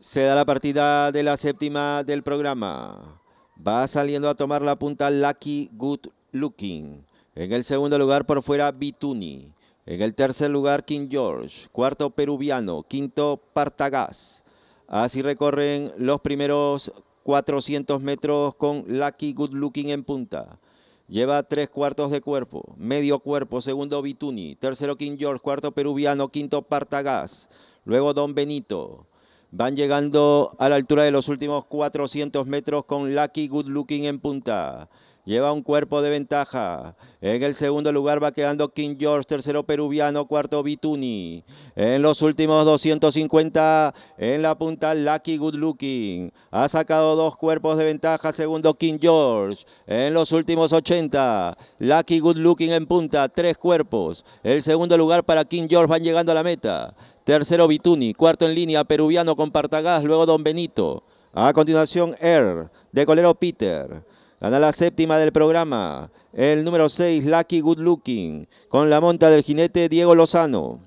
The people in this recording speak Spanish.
Se da la partida de la séptima del programa. Va saliendo a tomar la punta Lucky Good Looking. En el segundo lugar por fuera Bituni. En el tercer lugar King George. Cuarto Peruviano. Quinto Partagas. Así recorren los primeros 400 metros con Lucky Good Looking en punta. Lleva tres cuartos de cuerpo, medio cuerpo, segundo Bituni, tercero King George, cuarto Peruviano, quinto Partagas. luego Don Benito, Van llegando a la altura de los últimos 400 metros con Lucky Good Looking en punta lleva un cuerpo de ventaja. En el segundo lugar va quedando King George, tercero peruviano, cuarto Bituni. En los últimos 250, en la punta Lucky Good Looking. Ha sacado dos cuerpos de ventaja, segundo King George. En los últimos 80, Lucky Good Looking en punta, tres cuerpos. El segundo lugar para King George van llegando a la meta. Tercero Bituni, cuarto en línea, peruviano con Partagas, luego Don Benito. A continuación, Air, de colero Peter. Gana la séptima del programa, el número 6, Lucky Good Looking, con la monta del jinete Diego Lozano.